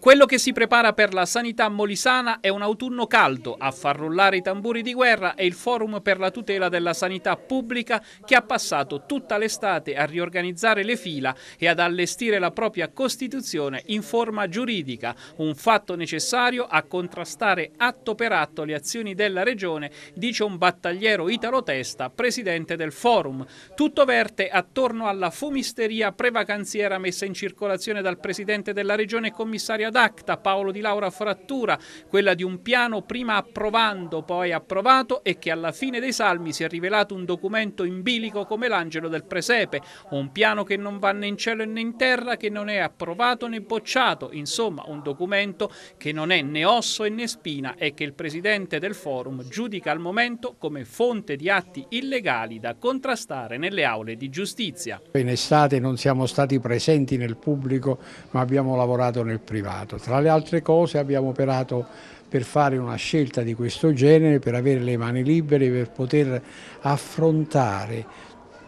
Quello che si prepara per la sanità molisana è un autunno caldo, a far rullare i tamburi di guerra è il forum per la tutela della sanità pubblica che ha passato tutta l'estate a riorganizzare le fila e ad allestire la propria costituzione in forma giuridica, un fatto necessario a contrastare atto per atto le azioni della regione, dice un battagliero Italo Testa, presidente del forum. Tutto verte attorno alla fumisteria prevacanziera messa in circolazione dal presidente della regione commissaria ad acta, Paolo Di Laura Frattura, quella di un piano prima approvando, poi approvato e che alla fine dei salmi si è rivelato un documento in bilico come l'angelo del presepe, un piano che non va né in cielo né in terra, che non è approvato né bocciato, insomma un documento che non è né osso né spina e che il presidente del forum giudica al momento come fonte di atti illegali da contrastare nelle aule di giustizia. In estate non siamo stati presenti nel pubblico ma abbiamo lavorato nel privato operato. Tra le altre cose abbiamo operato per fare una scelta di questo genere, per avere le mani libere, per poter affrontare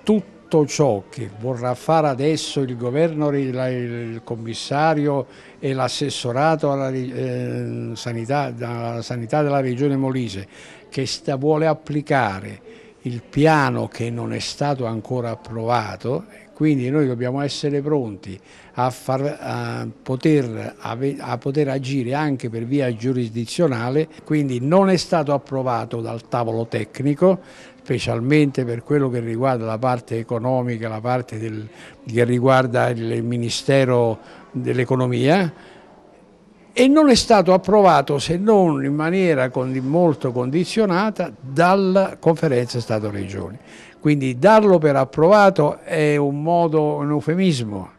tutto ciò che vorrà fare adesso il governo, il commissario e l'assessorato alla, eh, sanità, alla sanità, della regione Molise che sta, vuole applicare il piano che non è stato ancora approvato, quindi noi dobbiamo essere pronti a, far, a, poter, a, poter, agire anche per via giurisdizionale, quindi non è stato approvato dal tavolo tecnico, specialmente per quello che riguarda la parte economica, la parte del, che riguarda il Ministero dell'Economia, e non è stato approvato se non in maniera molto condizionata dalla conferenza Stato-Regioni. Quindi darlo per approvato è un modo, un eufemismo,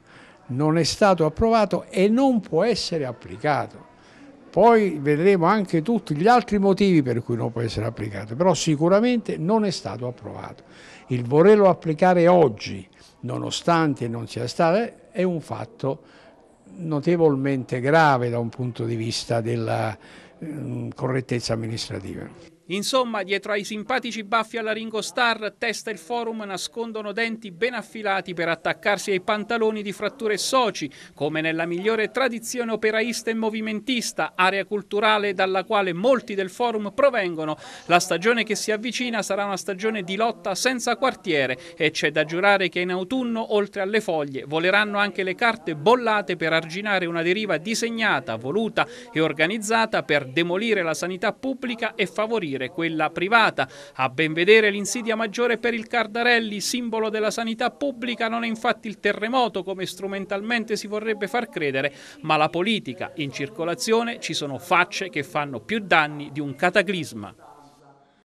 non è stato approvato e non può essere applicato. Poi vedremo anche tutti gli altri motivi per cui non può essere applicato, però sicuramente non è stato approvato. Il volerlo applicare oggi, nonostante non sia stato, è un fatto notevolmente grave da un punto di vista della eh, correttezza amministrativa. Insomma, dietro ai simpatici baffi alla Ringo Starr, testa e il forum nascondono denti ben affilati per attaccarsi ai pantaloni di fratture soci, come nella migliore tradizione operaista e movimentista, area culturale dalla quale molti del forum provengono. La stagione che si avvicina sarà una stagione di lotta senza quartiere e c'è da giurare che in autunno, oltre alle foglie, voleranno anche le carte bollate per arginare una deriva disegnata, voluta e organizzata per demolire la sanità pubblica e favorire favorire quella privata. A ben vedere l'insidia maggiore per il Cardarelli, simbolo della sanità pubblica, non è infatti il terremoto come strumentalmente si vorrebbe far credere, ma la politica. In circolazione ci sono facce che fanno più danni di un cataclisma.